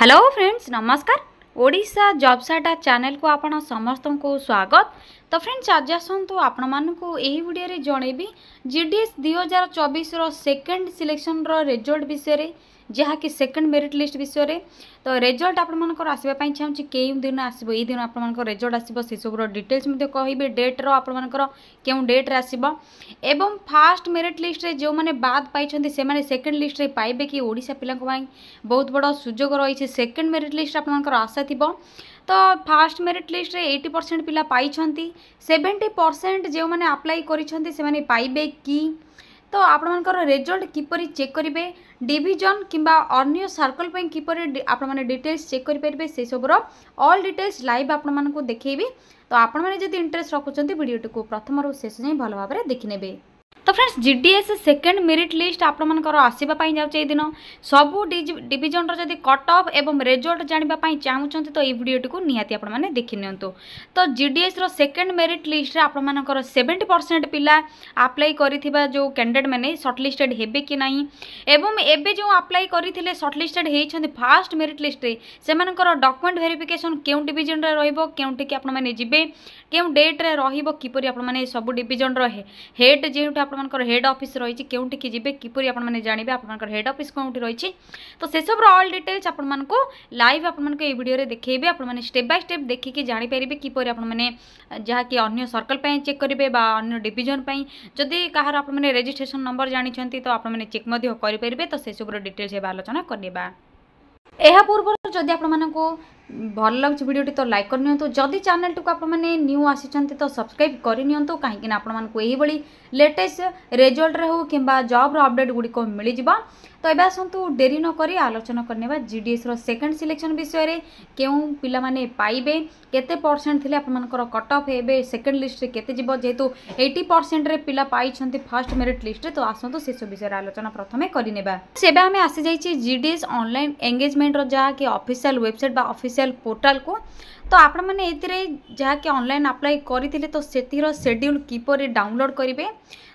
hello friends ନମସ୍କାର Odisha job ସାଟା ଚ୍ୟାନେଲକୁ ଆପଣ ସମସ୍ତଙ୍କୁ ସ୍ୱାଗତ ତ ଫ୍ରେଣ୍ଡସ୍ ଆଜି ଆସନ୍ତୁ ଆପଣମାନଙ୍କୁ ଏହି ଭିଡ଼ିଓରେ ଜଣେଇବି ଜି ଡି ଏସ୍ ଦୁଇହଜାର ଚବିଶର ସେକେଣ୍ଡ ସିଲେକ୍ସନର ରେଜଲ୍ଟ ବିଷୟରେ ଯାହାକି ସେକେଣ୍ଡ ମେରିଟ୍ ଲିଷ୍ଟ ବିଷୟରେ ତ ରେଜଲ୍ଟ ଆପଣମାନଙ୍କର ଆସିବା ପାଇଁ ଚାହୁଁଛି କେଉଁ ଦିନ ଆସିବ ଏଇ ଦିନ ଆପଣମାନଙ୍କର ରେଜଲ୍ଟ ଆସିବ ସେସବୁର ଡିଟେଲ୍ସ ମଧ୍ୟ କହିବେ ଡେଟ୍ର ଆପଣମାନଙ୍କର କେଉଁ ଡେଟ୍ରେ ଆସିବ ଏବଂ ଫାଷ୍ଟ ମେରିଟ୍ ଲିଷ୍ଟରେ ଯେଉଁମାନେ ବାଦ୍ ପାଇଛନ୍ତି ସେମାନେ ସେକେଣ୍ଡ ଲିଷ୍ଟରେ ପାଇବେ କି ଓଡ଼ିଶା ପିଲାଙ୍କ ପାଇଁ ବହୁତ ବଡ଼ ସୁଯୋଗ ରହିଛି ସେକେଣ୍ଡ ମେରିଟ୍ ଲିଷ୍ଟ ଆପଣମାନଙ୍କର ଆଶା ଥିବ ତ ଫାଷ୍ଟ ମେରିଟ୍ ଲିଷ୍ଟରେ ଏଇଟି ପରସେଣ୍ଟ ପିଲା ପାଇଛନ୍ତି ସେଭେଣ୍ଟି ପରସେଣ୍ଟ ଯେଉଁମାନେ ଆପ୍ଲାଏ କରିଛନ୍ତି ସେମାନେ ପାଇବେ କି ତ ଆପଣମାନଙ୍କର ରେଜଲ୍ଟ କିପରି ଚେକ୍ କରିବେ ଡିଭିଜନ୍ କିମ୍ବା ଅନ୍ୟ ସର୍କଲ୍ ପାଇଁ କିପରି ଆପଣମାନେ ଡିଟେଲ୍ସ ଚେକ୍ କରିପାରିବେ ସେସବୁର ଅଲ୍ ଡିଟେଲ୍ସ ଲାଇଭ୍ ଆପଣମାନଙ୍କୁ ଦେଖେଇବି ତ ଆପଣମାନେ ଯଦି ଇଣ୍ଟରେଷ୍ଟ ରଖୁଛନ୍ତି ଭିଡ଼ିଓଟିକୁ ପ୍ରଥମରୁ ଶେଷ ଯାଏଁ ଭଲ ଭାବରେ ଦେଖିନେବେ তো friends GDS second merit list আপনার আসবা যাচ্ছে এই দিন সবু ডিভিজনর যদি কট অফ এবং রেজল্ট জাঁয়া চাহুমান তো এই ভিডিওটি নিহতি আপনার দেখি নিহত তো জিডিএস সেকেন্ড মেরিট লিষ্টে আপনার সেভেন্টি পরসেন্ট পিলা আপ্লাই করে যে ক্যাডিডেট মানে সর্টলিষ্টেড হবে কি না এবং এবে যে আপ্লাই করে সর্টলিষ্টেড হয়েছেন ফাষ্ট মেরিট লিষ্টে সে ডকুমেন্ট ভেরিফিকেসন কেউ ডিভিজনরে রহব কেউটিকি আপনার যাবে কেউ ডেট্রে রহব কিপর আপনার সব ডিভিজন রহে হেড যেটি আপনার হেড অফিস রয়েছে কেউটিকি যাবে কিপর আপনার জাঁবে আপনার হেড অফিস কেউটি রয়েছে তো সেসবর অল ডিটেলস আপনার লাইভ আপনার এই ভিডিওরে দেখবে আপনার স্টেপ বাই স্টেপ দেখিকি জাঁপারে কিপর আপনার যা কি অন্য সর্কল চেক করবে বা অন্য ডিভিজন যদি কাহার আপনার রেজিষ্ট্রেসন নম্বর জাঁচান তো আপনার চেক করে তো সেসবর ডিটেলস এবার আলোচনা করা এহা পূর্ব যদি আপনার ଭଲ ଲାଗୁଛି ଭିଡ଼ିଓଟି ତ ଲାଇକ୍ କରିନିଅନ୍ତୁ ଯଦି ଚ୍ୟାନେଲଟିକୁ ଆପଣମାନେ ନ୍ୟୁ ଆସିଛନ୍ତି ତ ସବସ୍କ୍ରାଇବ୍ କରିନିଅନ୍ତୁ କାହିଁକିନା ଆପଣମାନଙ୍କୁ ଏହିଭଳି ଲେଟେଷ୍ଟ ରେଜଲ୍ଟରେ ହେଉ କିମ୍ବା ଜବ୍ର ଅପଡ଼େଟ୍ ଗୁଡ଼ିକ ମିଳିଯିବ তো এবার আসন্তু ডেরি নকরি আলোচনা করে নেবা জিডিএসর সেকেন্ড সিলেকশন বিষয়ে কেউ পিলামানে পাইবে কেতে পরসেন্ট থিলে আপনার কট অফ এবে সেকেন্ড লিস্টে কেতে যাব যেহেতু এইটি পরসেন্টরে পিলা পাইছেন ফার্স্ট মেরিট লিস্টে তো আসন্তু সেসব বিষয়ে আলোচনা প্রথমে করে নেবা সেবে আমি আসি যাইছি জিডিএস অনলাইন এঙ্গেজমেন্টর যা কি অফিসিয়াল ওয়েবসাইট বা অফিসিয়াল পোর্টালকু তো আপনার এতে যা কি অনলাইন আপ্লাই করে তো সেটির সেড্ୟୁଲ୍ କିପରି ଡାଉନଲୋଡ଼୍ କରିବେ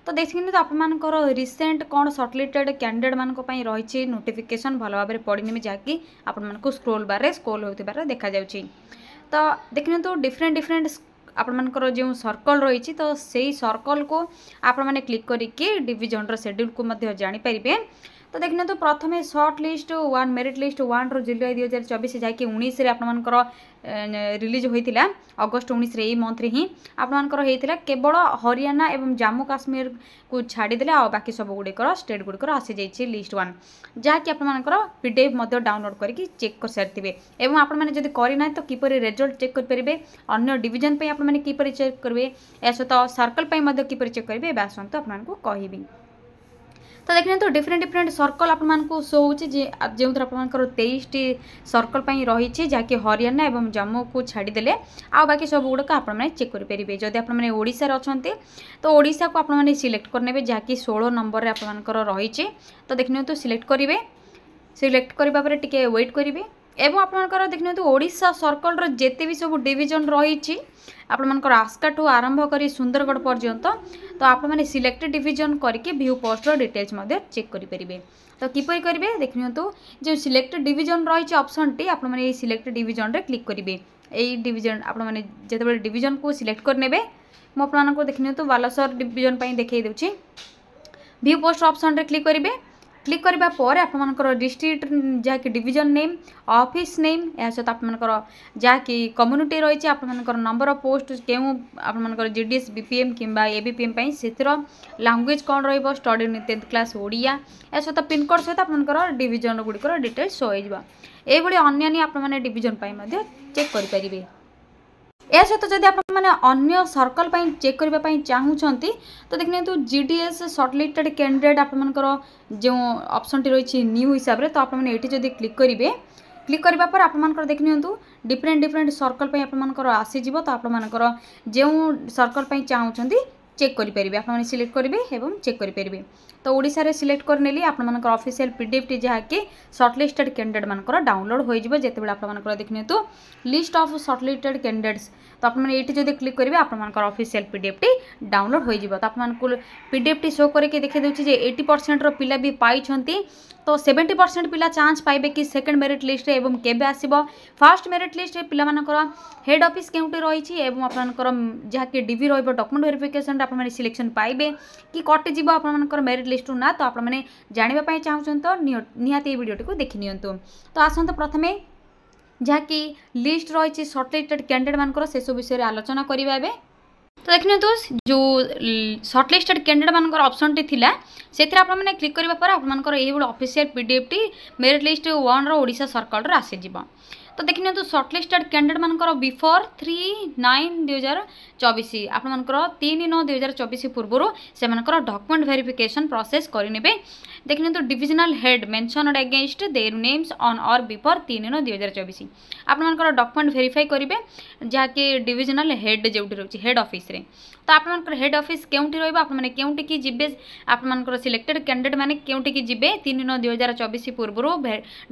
তো ଦେଖିନ୍ତୁ ଆପଣମାନଙ୍କର ରିସେଣ୍ଟ କ'ଣ ସର୍ଟଲିଷ୍ଟେଡ଼ କ୍ୟାଣ୍ଡିଡେଟ୍ମାନଙ୍କ ପାଇଁ ରହିଛି ନୋଟିଫିକେସନ୍ ଭଲ ଭାବରେ ପଡ଼ିନେବି ଯାହାକି ଆପଣମାନଙ୍କୁ ସ୍କ୍ରୋଲ୍ ବାରରେ ସ୍କ୍ରୋଲ୍ ହେଉଥିବାର ଦେଖାଯାଉଛି ତ ଦେଖିନିଅନ୍ତୁ ଡିଫରେଣ୍ଟ ଡିଫରେଣ୍ଟ ଆପଣମାନଙ୍କର ଯେଉଁ ସର୍କଲ୍ ରହିଛି ତ ସେଇ ସର୍କଲ୍କୁ ଆପଣମାନେ କ୍ଲିକ୍ କରିକି ଡିଭିଜନ୍ର ସେଡ୍ୟୁଲ୍କୁ ମଧ୍ୟ ଜାଣିପାରିବେ তো ଦେଖିନିଅନ୍ତୁ ପ୍ରଥମେ shortlist one merit list ୱାନ୍ରୁ ଜୁଲାଇ ଦୁଇ ହଜାର ଚବିଶ ଯାହାକି ଉଣେଇଶରେ ଆପଣମାନଙ୍କର ରିଲିଜ୍ ହୋଇଥିଲା ଅଗଷ୍ଟ ଉଣେଇଶରେ ଏଇ ମନ୍ଥରେ ହିଁ ଆପଣମାନଙ୍କର ହେଇଥିଲା କେବଳ ହରିୟାଣା ଏବଂ ଜାମ୍ମୁ କାଶ୍ମୀରକୁ ଛାଡ଼ିଦେଲେ ଆଉ ବାକି ସବୁ ଗୁଡ଼ିକର ଷ୍ଟେଟ୍ ଗୁଡ଼ିକର ଆସିଯାଇଛି ଲିଷ୍ଟ ୱାନ୍ ଯାହାକି ଆପଣମାନଙ୍କର ପି ଡି ଏଫ୍ ମଧ୍ୟ ଡାଉନଲୋଡ଼୍ କରିକି ଚେକ୍ କରିସାରିଥିବେ ଏବଂ ଆପଣମାନେ ଯଦି କରିନାହାନ୍ତି ତ କିପରି ରେଜଲ୍ଟ ଚେକ୍ କରିପାରିବେ ଅନ୍ୟ ଡିଭିଜନ୍ ପାଇଁ ଆପଣମାନେ କିପରି ଚେକ୍ କରିବେ ଏହା ସହିତ ସର୍କଲ୍ ପାଇଁ ମଧ୍ୟ କିପରି ଚେକ୍ କରିବେ ଏବେ ଆସନ୍ତୁ ଆପଣମାନଙ୍କୁ କହିବି ତ ଦେଖିନିଅନ୍ତୁ ଡିଫରେଣ୍ଟ ଡିଫରେଣ୍ଟ ସର୍କଲ୍ ଆପଣମାନଙ୍କୁ ସୋ ହେଉଛି ଯେଉଁଥିରେ ଆପଣମାନଙ୍କର ତେଇଶଟି ସର୍କଲ୍ ପାଇଁ ରହିଛି ଯାହାକି ହରିୟାଣା ଏବଂ ଜାମ୍ମୁକୁ ଛାଡ଼ିଦେଲେ ଆଉ ବାକି ସବୁଗୁଡ଼ାକ ଆପଣମାନେ ଚେକ୍ କରିପାରିବେ ଯଦି ଆପଣମାନେ ଓଡ଼ିଶାରେ ଅଛନ୍ତି ତ ଓଡ଼ିଶାକୁ ଆପଣମାନେ ସିଲେକ୍ଟ କରିନେବେ ଯାହାକି ଷୋହଳ ନମ୍ବରରେ ଆପଣମାନଙ୍କର ରହିଛି ତ ଦେଖିନିଅନ୍ତୁ ସିଲେକ୍ଟ କରିବେ ସିଲେକ୍ଟ କରିବା ପରେ ଟିକେ ୱେଟ୍ କରିବେ এবং আপনার দেখুন ওড়শা সর্কলর যেতে বি সব ডিভিজন রয়েছে আপনার আস্কাঠু আরম্ভ করে সুন্দরগড় পর্যন্ত তো আপনার সিলেক্টেড ডিভিজন করি ভিউ পোস্টর ডিটেলস চেক করে পেবে তো কিপর করবে দেখি যে সিলেক্টেড ডিভিজন রয়েছে অপশনটি আপনার এই সিলেক্টেড ডিভিজনরে ক্লিক করবে এই ডিভিজন আপনার যেত ডিভিজন কু সিলেক্ট করে নেবে মু আপনার দেখি নিহতু বালেশ্বর ডিভিজন দেখাই দেছি ভিউ পোস্ট অপশনরে ক্লিক করবে ক্লিক করা পরে আপনার ডিস্ট্রিক্ট যা কি ডিভিজন নেম অফিস নেম এর সহ আপনার যা কি কম্যুনিটি রয়েছে আপনার নম্বর অফ পোস্ট কেউ আপনার জিডিএস বিপিএম কিংবা এবিপিএম সেথির ଲାଙ୍ଗୁଏଜ୍ କ'ଣ ରହିବ ଷ୍ଟଡ଼ି ଟେନ୍ଥ କ୍ଲାସ୍ ଓଡ଼ିଆ ଏହା ସହିତ ପିନ୍କୋଡ଼୍ ସହିତ ଆପଣଙ୍କର ଡିଭିଜନ୍ ଗୁଡ଼ିକର ଡିଟେଲ୍ସ ସୋ ହେଇଯିବ ଏଇଭଳି ଅନ୍ୟାନ୍ୟ ଆପଣମାନେ ଡିଭିଜନ୍ ପାଇଁ ମଧ୍ୟ ଚେକ୍ କରିପାରିବେ ଏହା ସହିତ ଯଦି ଆପଣମାନେ ଅନ୍ୟ ସର୍କଲ୍ ପାଇଁ ଚେକ୍ କରିବା ପାଇଁ ଚାହୁଁଛନ୍ତି ତ ଦେଖିନିଅନ୍ତୁ G D S shortlisted candidate ଆପଣମାନଙ୍କର ଯେଉଁ ଅପସନ୍ଟି ରହିଛି ନ୍ୟୁ ହିସାବରେ ତ ଆପଣମାନେ ଏଠି ଯଦି କ୍ଲିକ୍ କରିବେ ক্লিক করা পরে আপনার দেখি নিহত ডিফরেন্ট ডিফরেন্ট সর্কল আপনার আসিযোগ তো আপনার যে সর্কল চাহুমান চেক করে পেবে আপনার সিলেক্ট করবে এবং চেক করে পেবে তো ওড়শার সিলেক্ট করে নেলি আপনার অফিসিয়াল পিডিএফটি যাকি সর্টলিস্টেড ক্যান্ডিডেট মানুষ ডাউনলোড হয়ে যাব যেতবে আপনার দেখি নিতু লিস্ট অফ সর্টলিস্টেড ক্যান্ডিডেটস তো আপনার এইটি যদি ক্লিক করবে আপনার অফিসিয়াল পিডিএফটি ডাউনলোড হয়ে যাব তো আপনার পিডিএফটি শো করিকি দেখে দেছি যে এইটি পরসেন্টর পিলা বি পাই তো সেভেন্টি পরসেন্ট পিলা চান্স পাইবে কি সেকেন্ড মেরিট লিষ্টে এবং কেবে আসব ফার্স্ট মেরিট লিষ্টে পিলামানଙ୍କର হেড অফিস কেউটি রয়েছে এবং আপনার যাকে ডিভি রহব ডকুমেন্ট ভেরিফিকেসন আপনার সিলেকশন পাইবে কি কটিযোগ আপনার মেরিট লিষ্ট ପ୍ଲେଲିଷ୍ଟରୁ ନା ତ ଆପଣମାନେ ଜାଣିବା ପାଇଁ ଚାହୁଁଛନ୍ତି ତ ନିହାତି ଏଇ ଭିଡ଼ିଓଟିକୁ ଦେଖିନିଅନ୍ତୁ ତ ଆସନ୍ତୁ ପ୍ରଥମେ ଯାହାକି ଲିଷ୍ଟ ରହିଛି ସର୍ଟଲିଷ୍ଟେଡ଼ କ୍ୟାଣ୍ଡିଡେଟ୍ମାନଙ୍କର ସେସବୁ ବିଷୟରେ ଆଲୋଚନା କରିବା ଏବେ ତ ଦେଖିନିଅନ୍ତୁ ଯେଉଁ ସର୍ଟଲିଷ୍ଟେଡ଼ କ୍ୟାଣ୍ଡିଡେଟ୍ମାନଙ୍କର ଅପସନ୍ଟି ଥିଲା ସେଥିରେ ଆପଣମାନେ କ୍ଲିକ୍ କରିବା ପରେ ଆପଣମାନଙ୍କର ଏଇଭଳି ଅଫିସିଆଲ ପିଡ଼ିଏଫ୍ଟି ମେରିଟ୍ ଲିଷ୍ଟ ୱାନ୍ର ଓଡ଼ିଶା ସର୍କଲ୍ର ଆସିଯିବ তো দেখি নিহত সর্টলিস্টেড ক্যাଣ୍ଡিডেট মানুষ বিফোর থ্রি নাইন দুই হাজার চবিশ আপনার তিন নয় দুই হাজার চবিশ পূর্বর সে ডকুমেন্ট ভেরিফিকেসন প্রসেস করে নেবে দেখি নিহত divisional head mentioned against their names on or before তিন নয় দুই হাজার চবিশ আপনার ডকুমেন্ট ভেরিফাই করবে যা কি ডিভিজনাল হেড যেটি রয়েছে হেড অফিসে তো আপনার হেড অফিস কেউটি রহব আপনার কেউটিকি যাবে আপনার সিলেক্টেড ক্যান্ডিডেট মানে কেউটিকি যাবে তিন নয় দুই হাজার চবিশ পূর্বর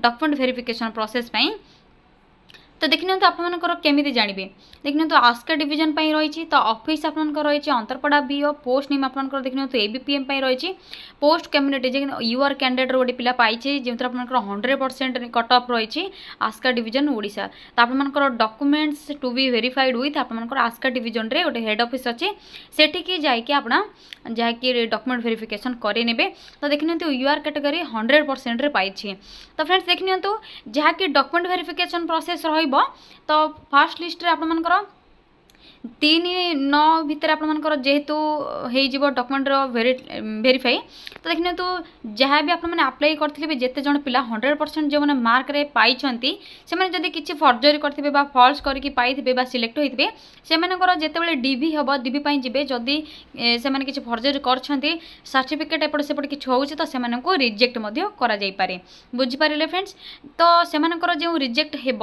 ডকুমেন্ট ভেরিফিকেসন প্রসেস পাই তো ଦେଖିନିଅନ୍ତୁ ଆପଣମାନଙ୍କର କେମିତି ଜାଣିବେ ଦେଖିନିଅନ୍ତୁ ଆସ୍କା ଡିଭିଜନ୍ ପାଇଁ ରହିଛି ତ ଅଫିସ୍ ଆପଣଙ୍କର ରହିଛି ଅନ୍ତରପଡ଼ା ବିଓ ପୋଷ୍ଟ ନେମ୍ ଆପଣଙ୍କର ଦେଖିନିଅନ୍ତୁ ଏ ବି ପି ଏମ୍ ପାଇଁ ରହିଛି ପୋଷ୍ଟ କମ୍ୟୁନିଟି ଯେ ୟୁଆର୍ କ୍ୟାଣ୍ଡିଡେଟ୍ର ଗୋଟେ ପିଲା ପାଇଛି ଯେଉଁଥିରେ ଆପଣଙ୍କର ହଣ୍ଡ୍ରେଡ଼ ପରସେଣ୍ଟ କଟ୍ ଅଫ୍ ରହିଛି ଆସ୍କା ଡିଭିଜନ୍ ଓଡ଼ିଶା ତ ଆପଣମାନଙ୍କର documents to be verified with ଆପଣମାନଙ୍କର ଆସ୍କା ଡିଭିଜନ୍ରେ ଗୋଟେ ହେଡ୍ ଅଫିସ୍ ଅଛି ସେଠିକି ଯାଇକି ଆପଣ ଯାହାକି ଡକୁମେଣ୍ଟ ଭେରିଫିକେସନ୍ କରି ନେବେ ତ ଦେଖିନିଅନ୍ତୁ ୟୁଆର୍ କ୍ୟାଟେଗୋରୀ ହଣ୍ଡ୍ରେଡ଼ ପରସେଣ୍ଟରେ ପାଇଛି ତ ଫ୍ରେଣ୍ଡସ୍ ଦେଖିନିଅନ୍ତୁ ଯାହାକି ଡକୁମେଣ୍ଟ ଭେରିଫିକେସନ୍ ପ୍ରୋସେସ୍ ରହିବ তো ফার্স্ট লিষ্টরে ଆପଣମାନଙ୍କର ତିନି ନଅ ଭିତରେ ଆପଣମାନଙ୍କର ଯେହେତୁ ହେଇଯିବ ଡକୁମେଣ୍ଟର ଭେରି ଭେରିଫାଇ ତ ଦେଖିନିଅନ୍ତୁ ଯାହା ବି ଆପଣମାନେ ଆପ୍ଲାଏ କରିଥିଲେ ବି ଯେତେ ଜଣ ପିଲା ହଣ୍ଡ୍ରେଡ଼ ପରସେଣ୍ଟ ଯେଉଁମାନେ ମାର୍କରେ ପାଇଛନ୍ତି ସେମାନେ ଯଦି କିଛି ଫର୍ଜରୀ କରିଥିବେ ବା ଫଲ୍ସ କରିକି ପାଇଥିବେ ବା ସିଲେକ୍ଟ ହୋଇଥିବେ ସେମାନଙ୍କର ଯେତେବେଳେ ଡିଭି ହେବ ଡିଭି ପାଇଁ ଯିବେ ଯଦି ସେମାନେ କିଛି ଫର୍ଜରୀ କରିଛନ୍ତି ସାର୍ଟିଫିକେଟ୍ ଏପଟ ସେପଟ କିଛି ହେଉଛି ତ ସେମାନଙ୍କୁ ରିଜେକ୍ଟ ମଧ୍ୟ କରାଯାଇପାରେ ବୁଝିପାରିଲେ ଫ୍ରେଣ୍ଡସ୍ ତ ସେମାନଙ୍କର ଯେଉଁ ରିଜେକ୍ଟ ହେବ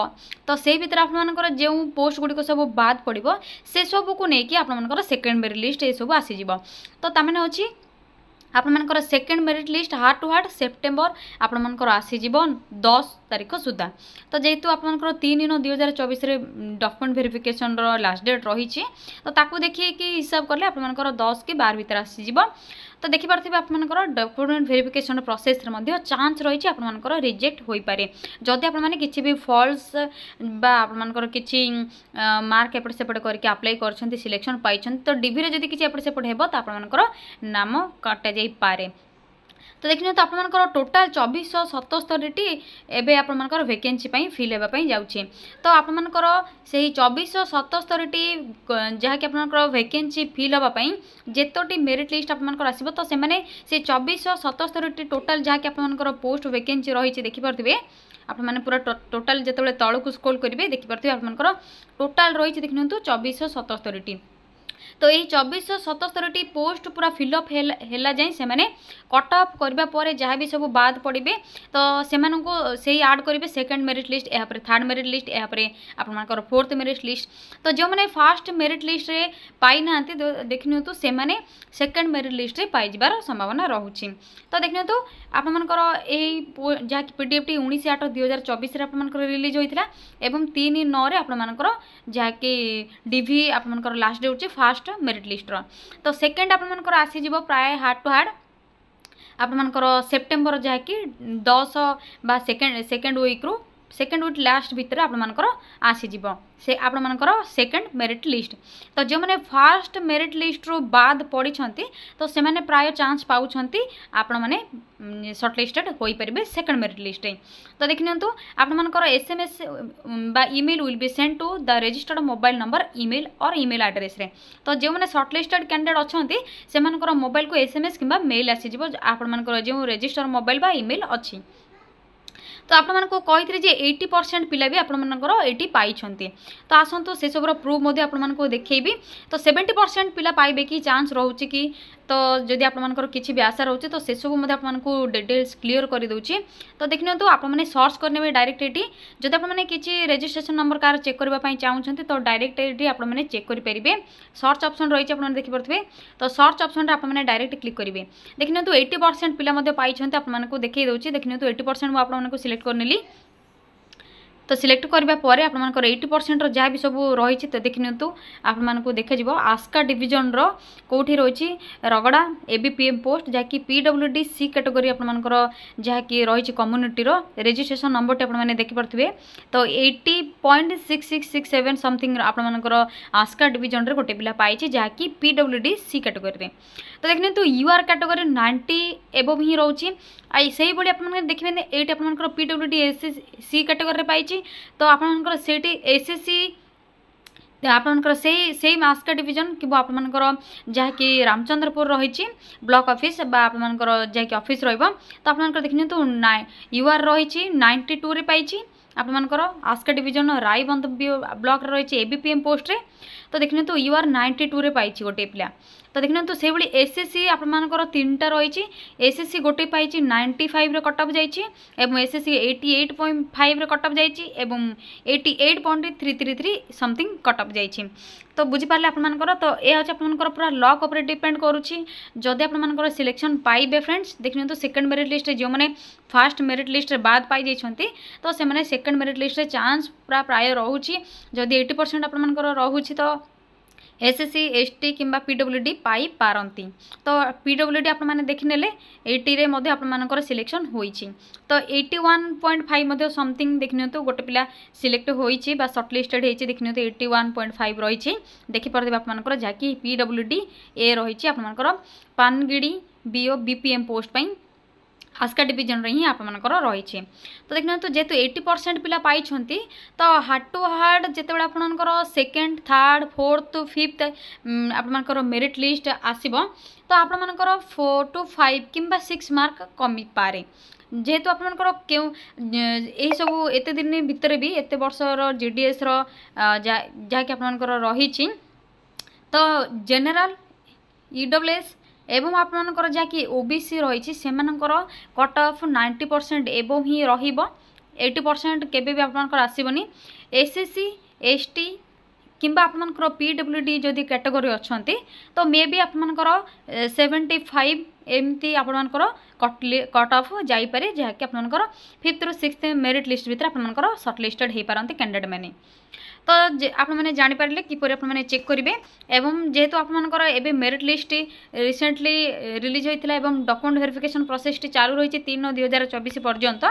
ତ ସେଇ ଭିତରେ ଆପଣମାନଙ୍କର ଯେଉଁ ପୋଷ୍ଟ ଗୁଡ଼ିକ ସବୁ ବାଦ୍ ପଡ଼ିବ ସେସବୁକୁ ନେଇକି ଆପଣମାନଙ୍କର ସେକେଣ୍ଡ ମେରିଟ୍ ଲିଷ୍ଟ ଏସବୁ ଆସିଯିବ ତ ତାମାନେ ଅଛି ଆପଣମାନଙ୍କର second merit list third to third September ଆପଣମାନଙ୍କର ଆସିଯିବ ଦଶ ତାରିଖ ସୁଦ୍ଧା ତ ଯେହେତୁ ଆପଣଙ୍କର ତିନି ନଅ ଦୁଇ ହଜାର ଚବିଶରେ ଡକୁମେଣ୍ଟ ଭେରିଫିକେସନ୍ର ଲାଷ୍ଟ ଡେଟ୍ ରହିଛି ତ ତାକୁ ଦେଖିକି ହିସାବ କଲେ ଆପଣମାନଙ୍କର ଦଶ କି ବାର ଭିତରେ ଆସିଯିବ ତ ଦେଖିପାରୁଥିବେ ଆପଣମାନଙ୍କର ଡକୁମେଣ୍ଟ ଭେରିଫିକେସନ୍ ପ୍ରୋସେସ୍ରେ ମଧ୍ୟ ଚାନ୍ସ ରହିଛି ଆପଣମାନଙ୍କର ରିଜେକ୍ଟ ହୋଇପାରେ ଯଦି ଆପଣମାନେ କିଛି ବି ଫଲ୍ସ ବା ଆପଣମାନଙ୍କର କିଛି ମାର୍କ ଏପଟ ସେପଟ କରିକି ଆପ୍ଲାଏ କରିଛନ୍ତି ସିଲେକ୍ସନ୍ ପାଇଛନ୍ତି ତ ଡିଭିରେ ଯଦି କିଛି ଏପଟ ସେପଟ ହେବ ତ ଆପଣମାନଙ୍କର ନାମ କଟାଯାଇପାରେ তো ଦେଖିନିଅନ୍ତୁ ଆପଣମାନଙ୍କର ଟୋଟାଲ୍ ଚବିଶଶହ ସତସ୍ତରୀଟି ଏବେ ଆପଣମାନଙ୍କର ଭେକେନ୍ସି ପାଇଁ ଫିଲ୍ ହେବା ପାଇଁ ଯାଉଛି ତ ଆପଣମାନଙ୍କର ସେହି ଚବିଶଶହ ସତସ୍ତରୀଟି ଯାହାକି ଆପଣଙ୍କର ଭେକେନ୍ସି ଫିଲ୍ ହେବା ପାଇଁ ଯେତୋଟି ମେରିଟ୍ ଲିଷ୍ଟ ଆପଣମାନଙ୍କର ଆସିବ ତ ସେମାନେ ସେ ଚବିଶଶହ ସତସ୍ତରୀଟି ଟୋଟାଲ୍ ଯାହାକି ଆପଣମାନଙ୍କର ପୋଷ୍ଟ ଭେକେନ୍ସି ରହିଛି ଦେଖିପାରୁଥିବେ ଆପଣମାନେ ପୁରା ଟୋଟାଲ୍ ଯେତେବେଳେ ତଳକୁ ସ୍କ୍ରୋଲ୍ କରିବେ ଦେଖିପାରୁଥିବେ ଆପଣମାନଙ୍କର ଟୋଟାଲ୍ ରହିଛି ଦେଖିନିଅନ୍ତୁ ଚବିଶଶହ ସତସ୍ତରୀଟି তো এই চবিশশହ ସତସ୍ତରୀଟି ପୋଷ୍ଟ ପୁରା ଫିଲ୍ଅପ୍ ହେଲା ହେଲା ଯାଏଁ ସେମାନେ କଟ୍ ଅଫ୍ କରିବା ପରେ ଯାହା ବି ସବୁ ବାଦ୍ ପଡ଼ିବେ ତ ସେମାନଙ୍କୁ ସେଇ ଆଡ଼୍ କରିବେ ସେକେଣ୍ଡ ମେରିଟ୍ ଲିଷ୍ଟ ଏହାପରେ ଥାର୍ଡ଼ ମେରିଟ୍ ଲିଷ୍ଟ ଏହାପରେ ଆପଣମାନଙ୍କର ଫୋର୍ଥ ମେରିଟ୍ ଲିଷ୍ଟ ତ ଯେଉଁମାନେ ଫାର୍ଷ୍ଟ ମେରିଟ୍ ଲିଷ୍ଟରେ ପାଇନାହାନ୍ତି ଦେଖିନିଅନ୍ତୁ ସେମାନେ ସେକେଣ୍ଡ ମେରିଟ୍ ଲିଷ୍ଟରେ ପାଇଯିବାର ସମ୍ଭାବନା ରହୁଛି ତ ଦେଖିନିଅନ୍ତୁ ଆପଣମାନଙ୍କର ଏଇ ଯାହାକି ପି ଡି ଏଫ୍ଟି ଉଣେଇଶ ଆଠ ଦୁଇ ହଜାର ଚବିଶରେ ଆପଣମାନଙ୍କର ରିଲିଜ୍ ହୋଇଥିଲା ଏବଂ ତିନି ନଅରେ ଆପଣମାନଙ୍କର ଯାହାକି ଡିଭି ଆପଣମାନଙ୍କର ଲାଷ୍ଟ ଡେ ହେଉଛି ଫାର୍ଷ୍ଟ ଲିଷ୍ଟ୍ର ମେରିଟ୍ ଲିଷ୍ଟ୍ର ତ ସେକେଣ୍ଡ ଆପଣମାନଙ୍କର ଆସିଯିବ ପ୍ରାୟ ହାର୍ଡ଼ ଟୁ ହାର୍ଡ଼ ଆପଣମାନଙ୍କର ସେପ୍ଟେମ୍ବର ଯାହାକି ଦଶ ବା ସେକେଣ୍ଡ ସେକେଣ୍ଡ ୱିକ୍ରୁ सेकेंड विथ लास्ट भितर आपर आसीज से आपर सेकेंड मेरीट लिस्ट तो जो मैंने फास्ट मेरीट लिस्ट रु बाद पड़ी तो से प्राय चान्स पाँच मैंने सर्टलिस्टेड हो पारे सेकेंड मेरीट लिस्ट तो देखनी आपर S M S email will be send to the registered mobile number email और इमेल आड्रेस तो जो मैंने सर्टलिस्टेड कैंडिडेट अच्छे से मोबाइल को एस एम एस कि मेल आसीज आपर जो रेजिस्टर्ड मोबाइल व इमेल अच्छी তো ଆପଣମାନଙ୍କୁ କହିଥିଲି ଯେ ଏଇଟି ପରସେଣ୍ଟ ପିଲା ବି ଆପଣମାନଙ୍କର ଏଇଠି ପାଇଛନ୍ତି ତ ଆସନ୍ତୁ ସେସବୁର ପ୍ରୁଫ୍ ମଧ୍ୟ ଆପଣମାନଙ୍କୁ ଦେଖେଇବି ତ ସେଭେଣ୍ଟି ପରସେଣ୍ଟ ପିଲା ପାଇବେ କି ଚାନ୍ସ ରହୁଛି କି তো যদি ଆପଣମାନଙ୍କର କିଛି ବି ଆଶା ରହୁଛି ତ ସେସବୁ ମଧ୍ୟ ଆପଣମାନଙ୍କୁ ଡିଟେଲ୍ସ କ୍ଲିଅର କରିଦେଉଛି ତ ଦେଖିନିଅନ୍ତୁ ଆପଣମାନେ ସର୍ଚ୍ଚ କରିନେବେ ଡାଇରେକ୍ଟ ଏଠି ଯଦି ଆପଣମାନେ କିଛି ରେଜିଷ୍ଟ୍ରେସନ ନମ୍ବର କାହାର ଚେକ୍ କରିବା ପାଇଁ ଚାହୁଁଛନ୍ତି ତ ଡାଇରେକ୍ଟ ଏଠି ଆପଣମାନେ ଚେକ୍ କରିପାରିବେ ସର୍ଚ୍ଚ ଅପସନ୍ ରହିଛି ଆପଣମାନେ ଦେଖିପାରୁଥିବେ ତ ସର୍ଚ୍ଚ ଅପସନ୍ରେ ଆପଣମାନେ ଡାଇରେକ୍ଟ କ୍ଲିକ୍ କରିବେ ଦେଖିନିଅନ୍ତୁ ଏଇଟି ପରସେଣ୍ଟ ପିଲା ମଧ୍ୟ ପାଇଛନ୍ତି ଆପଣମାନଙ୍କୁ ଦେଖାଇ ଦେଉଛି ଦେଖିନିଅନ୍ତୁ ଏଇଟି ପରସେଣ୍ଟ ମୁଁ ଆପଣମାନଙ୍କୁ ସିଲେକ୍ଟ କରିନେଲି তো ସିଲେକ୍ଟ କରିବା ପରେ ଆପଣମାନଙ୍କର ଏଇଟି ପରସେଣ୍ଟର ଯାହା ବି ସବୁ ରହିଛି ତ ଦେଖିନିଅନ୍ତୁ ଆପଣମାନଙ୍କୁ ଦେଖାଯିବ ଆସ୍କା ଡିଭିଜନର କେଉଁଠି ରହିଛି ରଗଡ଼ା ଏବିପିଏମ୍ ପୋଷ୍ଟ ଯାହାକି ପିଡବ୍ଲ୍ୟୁ ଡି ସି କାଟେଗୋରୀ ଆପଣମାନଙ୍କର ଯାହାକି ରହିଛି କମ୍ୟୁନିଟିର ରେଜିଷ୍ଟ୍ରେସନ ନମ୍ବରଟି ଆପଣମାନେ ଦେଖିପାରୁଥିବେ ତ eighty point six six six seven something ଆପଣମାନଙ୍କର ଆସ୍କା ଡିଭିଜନରେ ଗୋଟେ ପିଲା ପାଇଛି ଯାହାକି ପିଡବ୍ଲ୍ୟୁ ଡି ସି କାଟେଗୋରୀରେ তো দেখନ୍ତୁ U R category ninety above ହିଁ ରହୁଛି ଆଉ ସେହିଭଳି ଆପଣମାନେ ଦେଖିବେ ଏଇଠି ଆପଣଙ୍କର P W D S C କାଟେଗୋରୀରେ ପାଇଛି ତ ଆପଣମାନଙ୍କର ସେଇଠି ଏସ୍ ଏସ୍ ସି ଆପଣଙ୍କର ସେଇ ସେଇ ମାସ୍କା ଡିଭିଜନ୍ କିମ୍ବା ଆପଣମାନଙ୍କର ଯାହାକି ରାମଚନ୍ଦ୍ରପୁର ରହିଛି ବ୍ଲକ୍ ଅଫିସ୍ ବା ଆପଣମାନଙ୍କର ଯାହାକି ଅଫିସ୍ ରହିବ ତ ଆପଣମାନଙ୍କର ଦେଖିନିଅନ୍ତୁ ୟୁ ଆର୍ ରହିଛି ନାଇଣ୍ଟି ଟୁରେ ପାଇଛି ଆପଣମାନଙ୍କର ଆସ୍କା ଡିଭିଜନ୍ ରାଇବନ୍ଧ ବ୍ଲକ୍ରେ ରହିଛି ଏବିପିଏମ୍ ପୋଷ୍ଟରେ ତ ଦେଖିନିଅନ୍ତୁ ୟୁ ଆର୍ ନାଇଣ୍ଟି ଟୁରେ ପାଇଛି ଗୋଟିଏ ପିଲା তো দেখନ୍ତୁ ସେଭଳି ଏସ୍ଏସ୍ସି ଆପଣମାନଙ୍କର ତିନିଟା ରହିଛି ଏସ୍ଏସ୍ସି ଗୋଟେ ପାଇଛି ନାଇଣ୍ଟି ଫାଇଭ୍ରେ କଟଅଫ୍ ଯାଇଛି ଏବଂ ଏସ୍ଏସ୍ସି ଏଇଟି ଏଇଟ୍ ପଏଣ୍ଟ ଫାଇଭ୍ରେ କଟଅଫ୍ ଯାଇଛି ଏବଂ eighty eight point three three three something cutoff ଯାଇଛି ତ ବୁଝିପାରିଲେ ଆପଣମାନଙ୍କର ତ ଏହା ହେଉଛି ଆପଣମାନଙ୍କର ପୁରା ଲକ୍ ଉପରେ ଡିପେଣ୍ଡ କରୁଛି ଯଦି ଆପଣମାନଙ୍କର ସିଲେକ୍ସନ୍ ପାଇବେ ଫ୍ରେଣ୍ଡସ୍ ଦେଖିନିଅନ୍ତୁ ସେକେଣ୍ଡ ମେରିଟ୍ ଲିଷ୍ଟରେ ଯେଉଁମାନେ ଫାଷ୍ଟ ମେରିଟ୍ ଲିଷ୍ଟରେ ବାଦ୍ ପାଇଯାଇଛନ୍ତି ତ ସେମାନେ ସେକେଣ୍ଡ ମେରିଟ୍ ଲିଷ୍ଟରେ ଚାନ୍ସ ପୁରା ପ୍ରାୟ ରହୁଛି ଯଦି ଏଇଟି ପରସେଣ୍ଟ ଆପଣମାନଙ୍କର ରହୁଛି ତ এসএসসি এসটি কিংবা পিডব্লুডি পাইপারতি তো পিডব্লুডি আপনার দেখিনেলে এইটিরে আপনার সিলেকশন হয়েছে তো eighty one point five something দেখিনিও গোটে পিলা সিলেক্ট হয়েছে বা সর্টলিস্টেড হয়েছে দেখিনিও এইটি ওয়ান পয়েন্ট ফাইভ রয়েছে দেখিপারে আপনার যা কি পিডব্লুডি এ রয়েছে আপনার পানগিড়ি বিও বিপিএম পোস্ট পাই ଆସ୍କା ଡିଭିଜନ୍ରେ ହିଁ ଆପଣମାନଙ୍କର ରହିଛି ତ ଦେଖିନିଅନ୍ତୁ ଯେହେତୁ ଏଇଟି ପରସେଣ୍ଟ ପିଲା ପାଇଛନ୍ତି ତ ହାର୍ଟ ଟୁ ହାର୍ଟ ଯେତେବେଳେ ଆପଣଙ୍କର ସେକେଣ୍ଡ ଥାର୍ଡ଼ ଫୋର୍ଥ ଫିଫ୍ଥ ଆପଣମାନଙ୍କର ମେରିଟ୍ ଲିଷ୍ଟ ଆସିବ ତ ଆପଣମାନଙ୍କର ଫୋର୍ ଟୁ ଫାଇଭ୍ କିମ୍ବା ସିକ୍ସ ମାର୍କ କମିପାରେ ଯେହେତୁ ଆପଣମାନଙ୍କର କେଉଁ ଏହିସବୁ ଏତେ ଦିନ ଭିତରେ ବି ଏତେ ବର୍ଷର ଜି ଡି ଏସ୍ର ଯାହାକି ଆପଣମାନଙ୍କର ରହିଛି ତ ଜେନେରାଲ୍ ଇଡବ୍ଲ୍ୟୁଏସ୍ এবং আপনার ଯାହାକି ଓ ବି ସି ରହିଛି ସେମାନଙ୍କର କଟ୍ ଅଫ୍ ନାଇଣ୍ଟି ପରସେଣ୍ଟ ଏବଂ ହିଁ ରହିବ ଏଇଟି ପରସେଣ୍ଟ କେବେ ବି ଆପଣଙ୍କର ଆସିବନି ଏସ୍ কিংবা আপনার পিডব্লুডি যদি ক্যাটেগোরি অনেক তো মে বি আপনার সেভেন্টি ফাইভ এমতি আপনার কট অফ যাইপারে যা কি আপনার ফিফ্থ রু সিক্স মেরিট লিষ্ট ভিতরে আপনার সর্টলিস্টেড হয়ে পারে ক্যান্ডিডেট মানে ତ ଆପଣମାନେ ଜାଣିପାରିଲେ କିପରି ଆପଣମାନେ ଚେକ୍ କରିବେ ଏବଂ ଯେହେତୁ ଆପଣମାନଙ୍କର ଏବେ ମେରିଟ୍ ଲିଷ୍ଟ ରିସେଣ୍ଟଲି ରିଲିଜ୍ ହୋଇଥିଲା ଏବଂ ଡକୁମେଣ୍ଟ ଭେରିଫିକେସନ୍ ପ୍ରୋସେସଟି ଚାଲୁ ରହିଛି ତିନି ନଅ ଦୁଇ ହଜାର ଚବିଶ ପର୍ଯ୍ୟନ୍ତ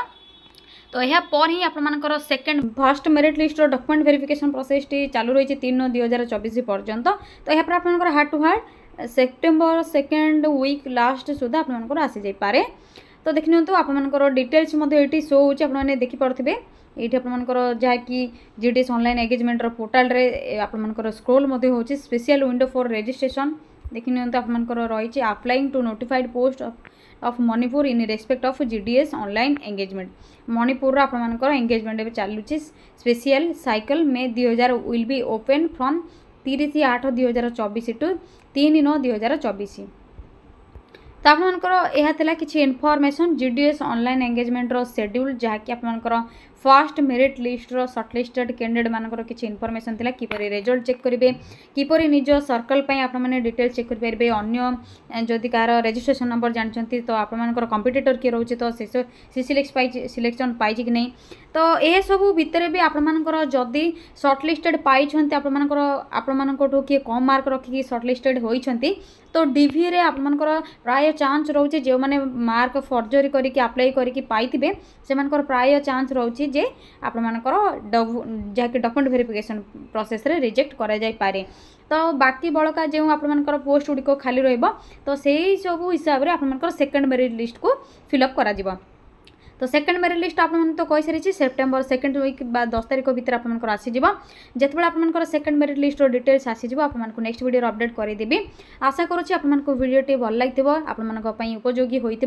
তো এরপর হি আপনার সেকেন্ড ফার্স্ট মেরিট লিষ্টর ডকুমেন্ট ভেরিফিকেসন প্রসেসটি চালু রয়েছে তিন ন দুই হাজার চবিশ পর্যন্ত তো এরপর আপনার third to third September second week last সুদ্ধা আপনার আসি যাইপরে তো দেখি নিহত আপনার ডিটেলস এটি শো হচ্ছে আপনার দেখিপারে ଏଇଠି ଆପଣମାନଙ୍କର ଯାହାକି ଜି ଡି ଏସ୍ ଅନଲାଇନ୍ ଏଗେଜମେଣ୍ଟର ପୋର୍ଟାଲରେ ଆପଣମାନଙ୍କର ସ୍କ୍ରୋଲ୍ ମଧ୍ୟ ହେଉଛି ସ୍ପେଶିଆଲ୍ ୱିଣ୍ଡୋ ଫର୍ ରେଜିଷ୍ଟ୍ରେସନ୍ ଦେଖିନିଅନ୍ତୁ ଆପଣମାନଙ୍କର ରହିଛି applying to notified post of Manipur in respect of G D S online engagement ମଣିପୁରର ଆପଣମାନଙ୍କର ଏଙ୍ଗେଜମେଣ୍ଟ ଏବେ ଚାଲୁଛି ସ୍ପେଶିଆଲ୍ ସାଇକେଲ ମେ ଦୁଇ ହଜାର ୱିଲ୍ ବି ଓପେନ୍ ଫ୍ରମ୍ ତିରିଶ ଆଠ ଦୁଇ ହଜାର ଚବିଶ ଟୁ ତିନି ନଅ ଦୁଇ ହଜାର ଚବିଶ ତ ଆପଣମାନଙ୍କର ଏହା ଥିଲା କିଛି information G D S online ଏଙ୍ଗେଜମେଣ୍ଟର ସେଡ୍ୟୁଲ୍ ଯାହାକି ଆପଣମାନଙ୍କର ফার্স্ট মেরিট লিষ্টর সর্টলিষ্টেড ক্যাଣ୍ଡিডেট মানকর কিছু ইনফরমেসন লা কিপর রেজল্ট চেক করবে কিপর নিজ সর্কল আপনার ডিটেল চেক করে পারবে অন্য যদি কার রেজিষ্ট্রেসন নম্বর জাঁচান তো আপনার কম্পিটিটর কি রয়েছে তো সে সিলেকশন পাইছে কি না তো এসবু ভিতরে বি আপনার যদি সর্টলিষ্টেড পাইছেন আপনার আপনার কি কম মার্ক রক্ষি সর্টলিষ্টেড হয়েছেন তো ডিভিরে আপনার প্রায় চান্স রয়েছে যে মার্ক ফর্জরি করি আপ্লাই করি পাইবে সে প্রায় চান্স রয়েছে ଯେ ଆପଣମାନଙ୍କର ଯାହାକି ଡକ୍ୟୁମେଣ୍ଟ ଭେରିଫିକେସନ୍ ପ୍ରୋସେସ୍ରେ ରିଜେକ୍ଟ କରାଯାଇପାରେ ତ ବାକି ବଳକା ଯେଉଁ ଆପଣମାନଙ୍କର ପୋଷ୍ଟ ଗୁଡ଼ିକ ଖାଲି ରହିବ ତ ସେଇ ସବୁ ହିସାବରେ ଆପଣମାନଙ୍କର ସେକେଣ୍ଡ ମେରିଟ୍ ଲିଷ୍ଟକୁ ଫିଲ୍ଅପ୍ କରାଯିବ তো সেকেন্ড মেরিট লিষ্ট আপনার তো কইসারিছি সেপ্টেম্বর সেকেন্ড উইক বা দশ তারিখ ভিতরে আপনার আসিযোগ যেতবে আপনার সেকেন্ড মেরিট লিষ্টর ডিটেলস আসিযোগ আপনার নেক্সট ভিডিওর অপডেট করেদেবি আশা করছি আপনার ভিডিওটি ভাল লাগি আপনার উপযোগী হয়ে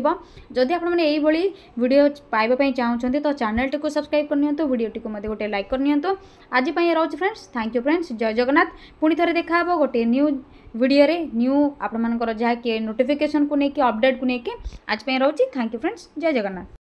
যদি আপনার এইভাবে ভিডিও পাইবা চাহুমান তো চ্যানেলটি সবসক্রাইব করে নিহত ভিডিওটি মধ্যে গোটে লাইক করে নিহত আজ রয়েছে ফ্রেন্ডস থ্যাংক ইউ ফ্রেন্ডস জয় জগন্নাথ পুঁ থরে দেখা হব গোটে নিউ ভিডিওরে নিউ আপনার যা নোটিফিকেসন কু নেই অপডেট কু নেই আজপাই রয়েছে থ্যাংক ইউ ফ্রেন্ডস জয় জগন্নাথ